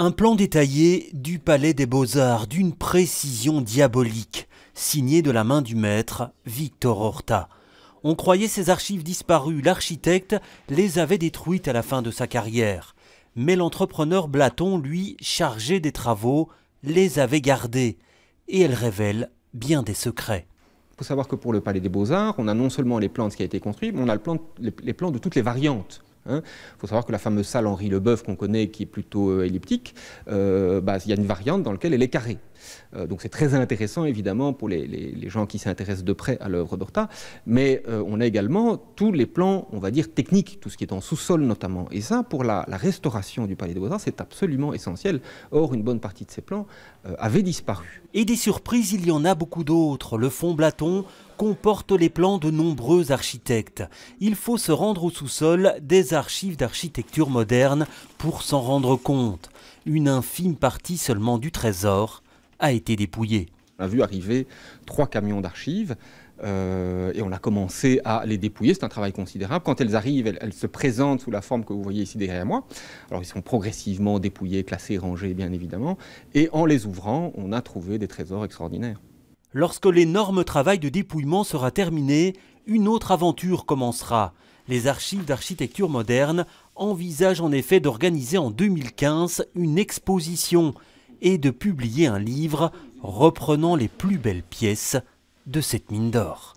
Un plan détaillé du Palais des Beaux-Arts d'une précision diabolique, signé de la main du maître Victor Horta. On croyait ces archives disparues, l'architecte les avait détruites à la fin de sa carrière. Mais l'entrepreneur Blaton, lui, chargé des travaux, les avait gardées. Et elles révèlent bien des secrets. Il faut savoir que pour le Palais des Beaux-Arts, on a non seulement les plans de ce qui a été construit, mais on a les plans de toutes les variantes il hein. faut savoir que la fameuse salle Henri Leboeuf qu'on connaît, qui est plutôt euh, elliptique, euh, bah, il y a une variante dans laquelle elle est carrée. Euh, donc c'est très intéressant évidemment pour les, gens qui s'intéressent de près à l'œuvre d'Horta, mais on a également tous les plans, on va dire, techniques, tout ce qui est en sous-sol notamment. Et ça, pour la, restauration du Palais des Beaux-Arts, c'est absolument essentiel. Or, une bonne partie de ces plans avait disparu. Et des surprises, il y en a beaucoup d'autres. Le fond Blaton, comporte les plans de nombreux architectes. Il faut se rendre au sous-sol des archives d'architecture moderne pour s'en rendre compte. Une infime partie seulement du trésor a été dépouillée. On a vu arriver trois camions d'archives euh, et on a commencé à les dépouiller. C'est un travail considérable. Quand elles arrivent, elles, se présentent sous la forme que vous voyez ici derrière moi. Alors ils sont progressivement dépouillés, classés, rangés, bien évidemment. Et en les ouvrant, on a trouvé des trésors extraordinaires. Lorsque l'énorme travail de dépouillement sera terminé, une autre aventure commencera. Les archives d'architecture moderne envisagent en effet d'organiser en 2015 une exposition et de publier un livre reprenant les plus belles pièces de cette mine d'or.